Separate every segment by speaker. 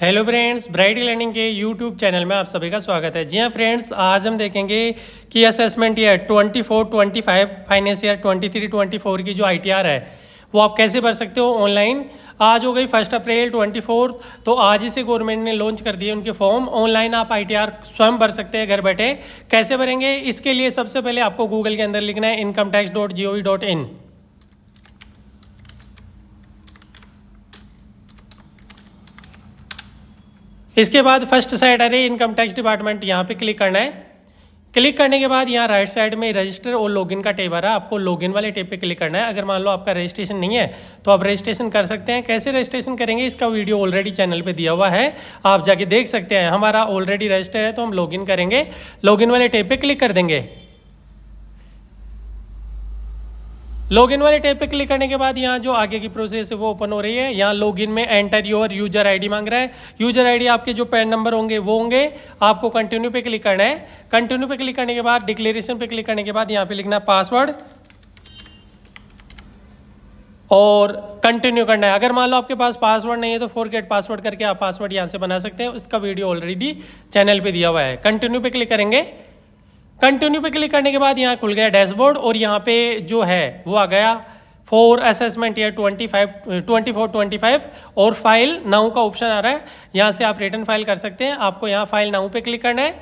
Speaker 1: hello friends Bright Learning के YouTube channel में आप सभी का स्वागत है जी हाँ फ्रेंड्स आज हम देखेंगे कि असेसमेंट ईयर 24 25 फाइनेंस ईयर 23 24 की जो आईटीआर है वो आप कैसे भर सकते हो ऑनलाइन आज हो गई फर्स्ट अप्रैल ट्वेंटी तो आज ही से गवर्नमेंट ने लॉन्च कर दिए उनके फॉर्म ऑनलाइन आप आईटीआर स्वयं भर सकते हैं घर बैठे कैसे भरेंगे इसके लिए सबसे पहले आपको गूगल के अंदर लिखना है income tax dot G O V dot in इसके बाद फर्स्ट साइड अरे इनकम टैक्स डिपार्टमेंट यहाँ पे क्लिक करना है क्लिक करने के बाद यहाँ राइट साइड में रजिस्टर और लॉगिन का टेप आ रहा है आपको लॉगिन वाले टेप पे क्लिक करना है अगर मान लो आपका रजिस्ट्रेशन नहीं है तो आप रजिस्ट्रेशन कर सकते हैं कैसे रजिस्ट्रेशन करेंगे इसका वीडियो ऑलरेडी चैनल पे दिया हुआ है आप जाके देख सकते हैं हमारा ऑलरेडी रजिस्टर है तो हम लॉगिन करेंगे लॉगिन वाले टेप पर क्लिक कर देंगे लॉगिन वाले टैब पे क्लिक करने के बाद यहाँ जो आगे की प्रोसेस है वो ओपन हो रही है यहाँ लॉगिन में एंटर योर यूजर आईडी मांग रहा है यूजर आईडी आपके जो पैन नंबर होंगे वो होंगे आपको कंटिन्यू पे क्लिक करना है कंटिन्यू पे क्लिक करने के बाद डिक्लेरेशन पे क्लिक करने के बाद यहाँ पे लिखना है पासवर्ड और कंटिन्यू करना है अगर मान लो आपके पास पासवर्ड नहीं है तो फोर गेट पासवर्ड करके आप पासवर्ड यहाँ से बना सकते हैं उसका वीडियो ऑलरेडी चैनल पर दिया हुआ है कंटिन्यू पे क्लिक करेंगे कंटिन्यू पे क्लिक करने के बाद यहाँ खुल गया डैशबोर्ड और यहाँ पे जो है वो आ गया फोर असेसमेंट ईयर 25 24 25 और फाइल नाउ का ऑप्शन आ रहा है यहाँ से आप रिटर्न फाइल कर सकते हैं आपको यहाँ फाइल नाउ पे क्लिक करना है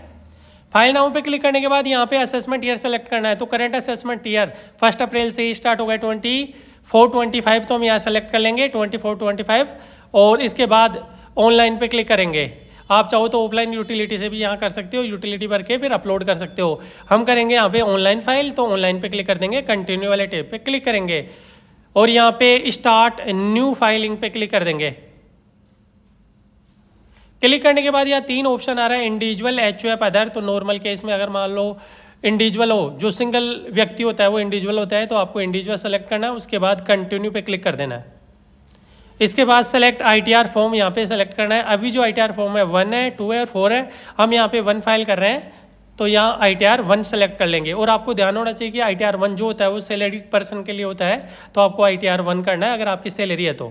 Speaker 1: फाइल नाउ पे क्लिक करने के बाद यहाँ पे असेसमेंट ईयर सेलेक्ट करना है तो current assessment year first April से ही स्टार्ट गया ट्वेंटी फोर ट्वेंटी फाइव तो हम यहाँ सेलेक्ट कर लेंगे ट्वेंटी फोर ट्वेंटी फाइव और इसके बाद ऑनलाइन पे क्लिक करेंगे आप चाहो तो ऑफलाइन यूटिलिटी से भी यहाँ कर सकते हो यूटिलिटी भर के फिर अपलोड कर सकते हो हम करेंगे यहाँ पे ऑनलाइन फाइल तो ऑनलाइन पे क्लिक कर देंगे कंटिन्यू वाले टेप पे क्लिक करेंगे और यहाँ पे स्टार्ट न्यू फाइलिंग पे क्लिक कर देंगे क्लिक करने के बाद यहाँ तीन ऑप्शन आ रहा है इंडिविजुअल एच ओ अदर तो नॉर्मल केस में अगर मान लो इंडिविजुअल हो जो सिंगल व्यक्ति होता है वो इंडिविजुअल होता है तो आपको इंडिविजुअल सेलेक्ट करना है उसके बाद कंटिन्यू पे क्लिक कर देना है इसके बाद सेलेक्ट आईटीआर फॉर्म यहाँ पे सेलेक्ट करना है अभी जो आईटीआर फॉर्म है वन है टू है और फोर है हम यहाँ पे वन फाइल कर रहे हैं तो यहाँ I T R one select कर लेंगे और आपको ध्यान होना चाहिए कि आई टी आर वन जो होता है वो सैलरी पर्सन के लिए होता है तो आपको आई टी आर वन करना है अगर आपकी सैलरी है तो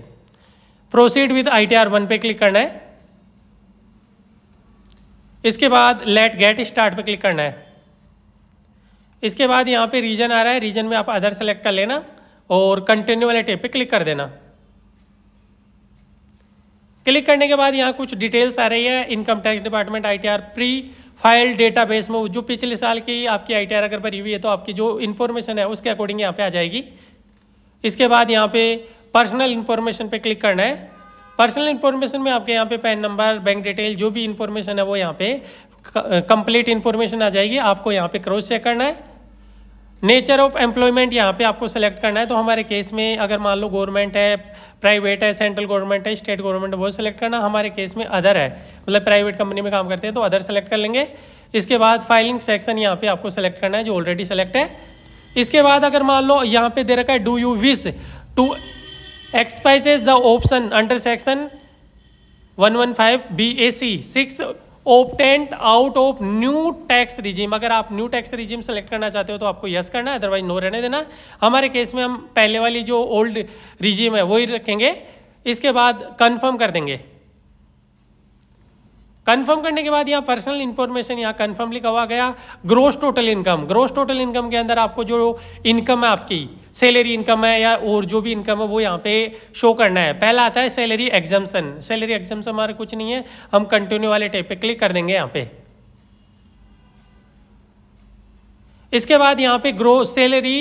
Speaker 1: proceed with I T R one पे क्लिक करना है इसके बाद लेट गेट स्टार्ट पे क्लिक करना है इसके बाद यहाँ पे रीजन आ रहा है रीजन में आप अदर सेलेक्ट कर लेना और कंटिन्यू वाले टेप पे क्लिक कर देना क्लिक करने के बाद यहाँ कुछ डिटेल्स आ रही है income tax department ITR prefill database में जो पिछले साल की आपकी आईटीआर अगर भरी हुई है तो आपकी जो इन्फॉर्मेशन है उसके अकॉर्डिंग यहाँ पे आ जाएगी इसके बाद यहाँ पे पर्सनल इन्फॉर्मेशन पे क्लिक करना है पर्सनल इन्फॉर्मेशन में आपके यहाँ पे पैन नंबर बैंक डिटेल जो भी इन्फॉर्मेशन है वो यहाँ पे कंप्लीट इन्फॉर्मेशन आ जाएगी आपको यहाँ पे क्रॉस चेक करना है नेचर ऑफ एम्प्लॉयमेंट यहाँ पे आपको सेलेक्ट करना है तो हमारे केस में अगर मान लो गवर्नमेंट है प्राइवेट है सेंट्रल गवर्नमेंट है स्टेट गवर्नमेंट है वो सेलेक्ट करना हमारे केस में अदर है मतलब प्राइवेट कंपनी में काम करते हैं तो अदर सेलेक्ट कर लेंगे इसके बाद फाइलिंग सेक्शन यहाँ पे आपको सेलेक्ट करना है जो ऑलरेडी सेलेक्ट है इसके बाद अगर मान लो यहाँ पे दे रखा है do you wish to exercise the option under section one one five B A C six opting out of new tax regime अगर आप न्यू टैक्स रिजिम सेलेक्ट करना चाहते हो तो आपको यस करना है अदरवाइज नो रहने देना हमारे केस में हम पहले वाली जो ओल्ड रिजिम है वही रखेंगे इसके बाद कन्फर्म कर देंगे कंफर्म करने के बाद यहाँ पर्सनल इन्फॉर्मेशन यहाँ कंफर्म लिखा हुआ गया gross total income gross total income के अंदर आपको जो इनकम है आपकी सैलरी इनकम है या और जो भी इनकम है वो यहाँ पे शो करना है पहला आता है सैलरी एग्जाम्सन सैलरी एग्जाम्सन हमारे कुछ नहीं है हम कंटिन्यू वाले टाइप पे क्लिक कर देंगे यहाँ पे इसके बाद यहाँ पे gross salary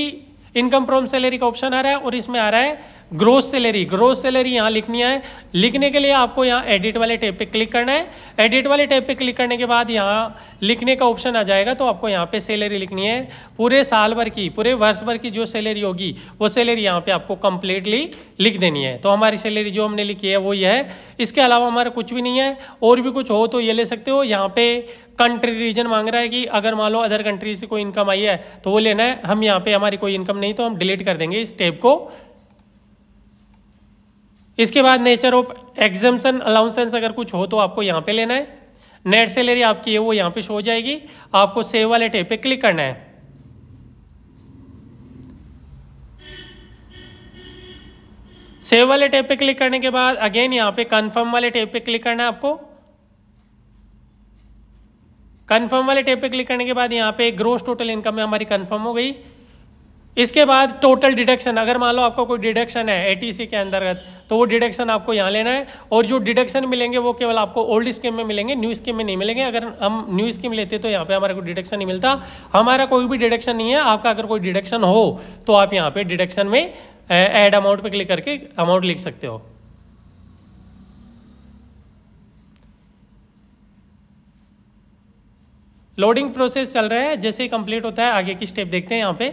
Speaker 1: income from salary का ऑप्शन आ रहा है और इसमें आ रहा है ग्रोथ सैलरी ग्रोथ सैलरी यहाँ लिखनी है लिखने के लिए आपको यहाँ एडिट वाले टैब पे क्लिक करना है एडिट वाले टैब पे क्लिक करने के बाद यहाँ लिखने का ऑप्शन आ जाएगा तो आपको यहाँ पे सैलरी लिखनी है पूरे साल भर की पूरे वर्ष भर की जो सैलरी होगी वो सैलरी यहाँ पे आपको कंप्लीटली लिख देनी है तो हमारी सैलरी जो हमने लिखी है वो ये है इसके अलावा हमारा कुछ भी नहीं है और भी कुछ हो तो ये ले सकते हो यहाँ पे कंट्री रीजन मांग रहा है कि अगर मान लो अदर कंट्री से कोई इनकम आई है तो वो लेना है हम यहाँ पे हमारी कोई इनकम नहीं तो हम डिलीट कर देंगे इस टेप को इसके बाद नेचर ऑफ एग्जम्सन अलाउंसेंस अगर कुछ हो तो आपको यहाँ पे लेना है नेट सैलरी आपकी है वो यहाँ पे शो हो जाएगी आपको सेव वाले टेप पे क्लिक करना है सेव वाले टेप पे क्लिक करने के बाद अगेन यहाँ पे कंफर्म वाले टेप पे क्लिक करना है आपको कंफर्म वाले टेप पे क्लिक करने के बाद यहाँ पे ग्रोस टोटल इनकम हमारी कन्फर्म हो गई इसके बाद टोटल डिडक्शन अगर मान लो आपका कोई डिडक्शन है एटीसी के अंतर्गत तो वो डिडक्शन आपको यहाँ लेना है और जो डिडक्शन मिलेंगे वो केवल आपको ओल्ड स्कीम में मिलेंगे न्यू स्कीम में नहीं मिलेंगे अगर हम न्यू स्कीम लेते तो यहाँ पे हमारा कोई डिडक्शन नहीं मिलता हमारा कोई भी डिडक्शन नहीं है आपका अगर कोई डिडक्शन हो तो आप यहाँ पे डिडक्शन में एड अमाउंट पे क्लिक करके अमाउंट लिख सकते हो लोडिंग प्रोसेस चल रहा है जैसे ही कंप्लीट होता है आगे की स्टेप देखते हैं यहाँ पे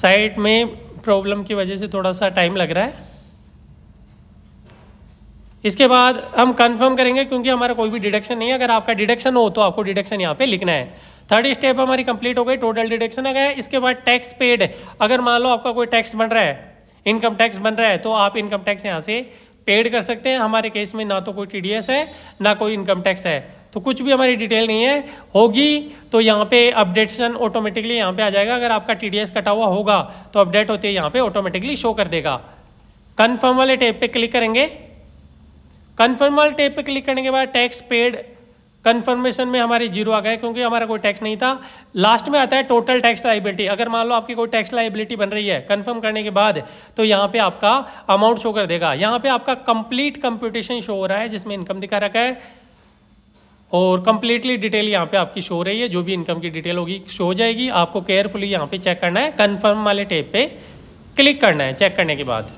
Speaker 1: साइट में प्रॉब्लम की वजह से थोड़ा सा टाइम लग रहा है इसके बाद हम कंफर्म करेंगे क्योंकि हमारा कोई भी डिडक्शन नहीं है अगर आपका डिडक्शन हो तो आपको डिडक्शन यहाँ पे लिखना है थर्ड स्टेप हमारी कंप्लीट हो गई टोटल डिडक्शन आ गया इसके बाद टैक्स पेड अगर मान लो आपका कोई टैक्स बन रहा है इनकम टैक्स बन रहा है तो आप इनकम टैक्स यहाँ से पेड कर सकते हैं हमारे केस में ना तो कोई टी है ना कोई इनकम टैक्स है तो कुछ भी हमारी डिटेल नहीं है होगी तो यहाँ पे अपडेटेशन ऑटोमेटिकली यहाँ पे आ जाएगा अगर आपका टी कटा हुआ होगा तो अपडेट होते यहाँ पे ऑटोमेटिकली शो कर देगा कन्फर्म वाले टेप पे क्लिक करेंगे कन्फर्म वाले टेप पे क्लिक करने के बाद टैक्स पेड कन्फर्मेशन में हमारे जीरो आ गए क्योंकि हमारा कोई टैक्स नहीं था लास्ट में आता है टोटल टैक्स लाइबिलिटी अगर मान लो आपकी कोई टैक्स लाइबिलिटी बन रही है कन्फर्म करने के बाद तो यहाँ पे आपका अमाउंट शो कर देगा यहाँ पे आपका कंप्लीट कंप्यूटेशन शो हो रहा है जिसमें इनकम दिखा रखा है और कंप्लीटली डिटेल यहाँ पे आपकी शो रही है जो भी इनकम की डिटेल होगी शो हो जाएगी आपको केयरफुली यहाँ पे चेक करना है कन्फर्म वाले टेप पे क्लिक करना है चेक करने के बाद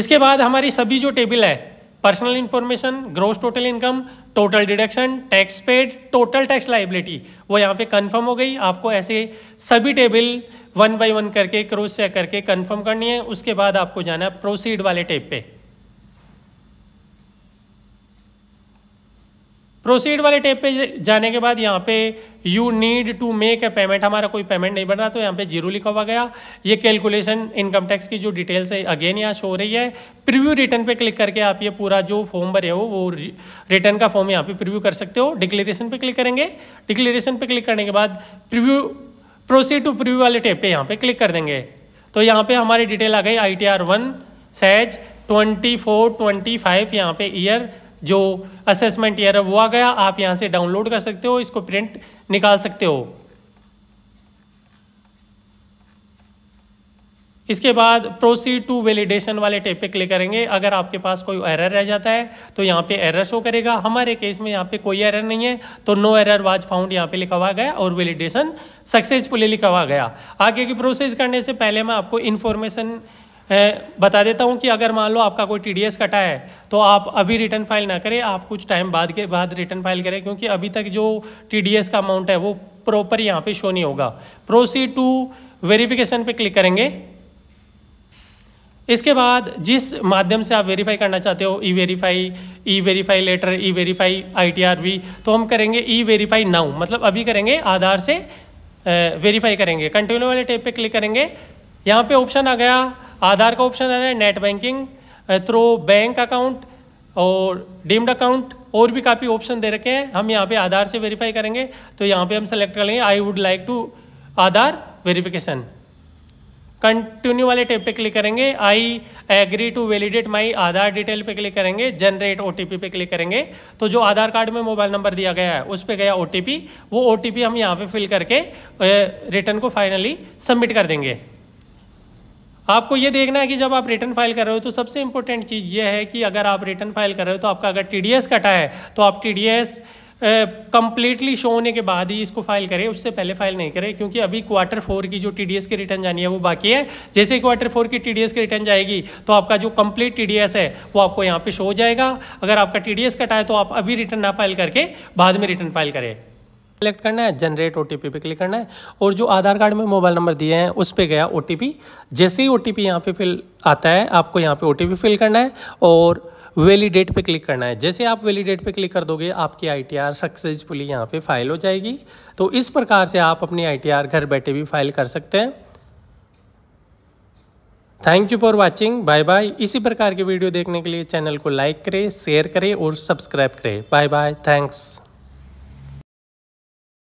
Speaker 1: इसके बाद हमारी सभी जो टेबल है personal information gross total income total deduction tax paid total tax liability वो यहाँ पे कंफर्म हो गई आपको ऐसे सभी टेबल वन बाय वन करके क्रोस चेक करके कंफर्म करनी है उसके बाद आपको जाना है प्रोसीड वाले टेप पे प्रोसीड वाले टेप पे जाने के बाद यहाँ पे you need to make a payment हमारा कोई पेमेंट नहीं बन रहा तो यहाँ पे जीरो लिखा हुआ गया ये कैलकुलेशन इनकम टैक्स की जो डिटेल्स है अगेन यहाँ शो हो रही है प्रीव्यू रिटर्न पे क्लिक करके आप ये पूरा जो फॉर्म भरे हो वो रिटर्न का फॉर्म यहाँ पे प्रिव्यू कर सकते हो डिक्लेरेशन पे क्लिक करेंगे डिक्लेरेशन पे क्लिक करने के बाद प्रिव्यू प्रोसीड टू प्रिव्यू वाले टेप पे यहाँ पे क्लिक कर देंगे तो यहाँ पे हमारी डिटेल आ गई I T R one Sahaj twenty four twenty five यहाँ पे ईयर जो असेसमेंट ईयर है वो आ गया आप यहाँ से डाउनलोड कर सकते हो इसको प्रिंट निकाल सकते हो इसके बाद प्रोसीड टू वैलिडेशन वाले टेप पे क्लिक करेंगे अगर आपके पास कोई एरर रह जाता है तो यहाँ पे एरर शो करेगा हमारे केस में यहाँ पे कोई एरर नहीं है तो नो एरर वाज फाउंड यहाँ पे लिखा हुआ गया और वैलिडेशन सक्सेसफुली लिखा हुआ गया आगे की प्रोसेस करने से पहले मैं आपको इन्फॉर्मेशन बता देता हूँ कि अगर मान लो आपका कोई टी कटा है तो आप अभी रिटर्न फाइल ना करें आप कुछ टाइम बाद के बाद रिटर्न फाइल करें क्योंकि अभी तक जो टी का अमाउंट है वो प्रॉपर यहाँ पे शो नहीं होगा प्रोसीड टू वेरिफिकेशन पे क्लिक करेंगे इसके बाद जिस माध्यम से आप वेरीफाई करना चाहते हो E verify E verify later E verify वी तो हम करेंगे ई वेरीफाई नाउ मतलब अभी करेंगे आधार से वेरीफाई करेंगे कंटिन्यू वाले टेप पे क्लिक करेंगे यहाँ पे ऑप्शन आ गया आधार का ऑप्शन आ रहा है net banking through bank account और डीम्ड अकाउंट और भी काफ़ी ऑप्शन दे रखे हैं हम यहाँ पे आधार से वेरीफाई करेंगे तो यहाँ पे हम सेलेक्ट कर लेंगे I would like to Aadhaar verification continue वाले टेप पे क्लिक करेंगे I agree to validate my Aadhaar detail पे क्लिक करेंगे जनरेट पी पे क्लिक करेंगे तो जो आधार कार्ड में मोबाइल नंबर दिया गया है उस पर गया पी वो पी हम यहाँ पे फिल करके रिटर्न को फाइनली सबमिट कर देंगे आपको ये देखना है कि जब आप रिटर्न फाइल कर रहे हो तो सबसे इंपॉर्टेंट चीज़ ये है कि अगर आप रिटर्न फाइल कर रहे हो तो आपका अगर टी कटा है तो आप टी कंप्लीटली शो होने के बाद ही इसको फाइल करें उससे पहले फाइल नहीं करें क्योंकि अभी क्वार्टर फोर की जो टी डी एस की रिटर्न जानी है वो बाकी है जैसे क्वार्टर फोर की टी डी एस की रिटर्न जाएगी तो आपका जो कंप्लीट टी डी एस है वो आपको यहाँ पे शो हो जाएगा अगर आपका टी डी एस कटा है तो आप अभी रिटर्न ना फाइल करके बाद में रिटर्न फाइल करें सेलेक्ट करना है जनरेट ओटीपी पे क्लिक करना है और जो आधार कार्ड में मोबाइल नंबर दिए हैं उस पर गया ओटीपी जैसे ही ओटीपी यहाँ पे फिल आता है आपको यहाँ पे ओटीपी फिल करना है और वैलिडेट पे क्लिक करना है जैसे आप वैलिडेट पे क्लिक कर दोगे आपकी आईटीआर सक्सेसफुली यहाँ पे फाइल हो जाएगी तो इस प्रकार से आप अपनी आईटीआर घर बैठे भी फाइल कर सकते हैं thank you for watching bye bye इसी प्रकार के वीडियो देखने के लिए चैनल को लाइक करें शेयर करें और सब्सक्राइब करें बाय बाय थैंक्स